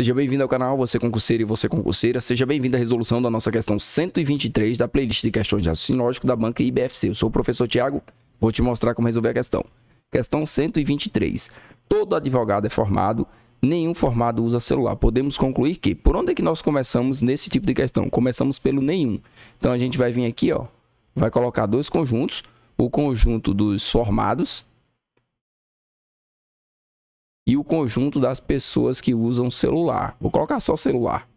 Seja bem-vindo ao canal, você concurseiro e você concurseira. Seja bem-vindo à resolução da nossa questão 123 da playlist de questões de raciocínio lógico da banca IBFC. Eu sou o professor Tiago, vou te mostrar como resolver a questão. Questão 123. Todo advogado é formado, nenhum formado usa celular. Podemos concluir que, por onde é que nós começamos nesse tipo de questão? Começamos pelo nenhum. Então, a gente vai vir aqui, ó, vai colocar dois conjuntos. O conjunto dos formados e o conjunto das pessoas que usam celular. Vou colocar só celular.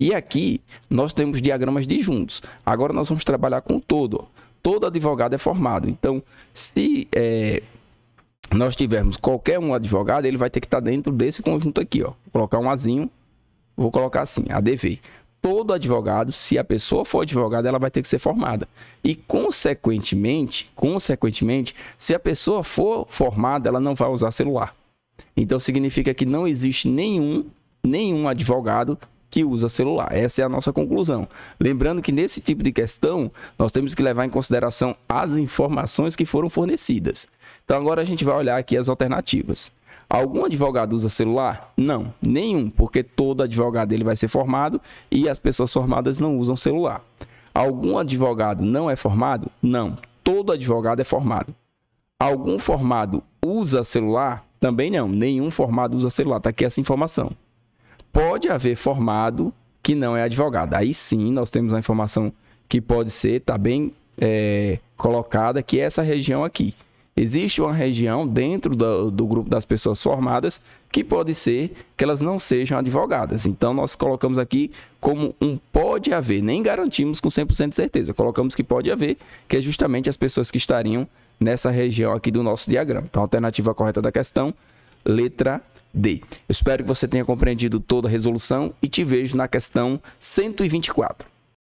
E aqui nós temos diagramas de juntos Agora nós vamos trabalhar com todo. Todo advogado é formado. Então, se é, nós tivermos qualquer um advogado, ele vai ter que estar tá dentro desse conjunto aqui. Ó. Vou colocar um azinho, vou colocar assim, ADV. Todo advogado, se a pessoa for advogada, ela vai ter que ser formada. E, consequentemente, consequentemente, se a pessoa for formada, ela não vai usar celular. Então significa que não existe nenhum, nenhum advogado que usa celular. Essa é a nossa conclusão. Lembrando que nesse tipo de questão, nós temos que levar em consideração as informações que foram fornecidas. Então agora a gente vai olhar aqui as alternativas. Algum advogado usa celular? Não, nenhum, porque todo advogado ele vai ser formado e as pessoas formadas não usam celular. Algum advogado não é formado? Não, todo advogado é formado. Algum formado usa celular? Também não, nenhum formado usa celular, tá aqui essa informação. Pode haver formado que não é advogado. Aí sim, nós temos a informação que pode ser, tá bem é, colocada, que é essa região aqui. Existe uma região dentro do, do, grupo das pessoas formadas que pode ser que elas não sejam advogadas. Então, nós colocamos aqui como um pode haver, nem garantimos com 100% de certeza, colocamos que pode haver, que é justamente as pessoas que estariam nessa região aqui do nosso diagrama. Então, a alternativa correta da questão, letra D. Eu espero que você tenha compreendido toda a resolução e te vejo na questão 124.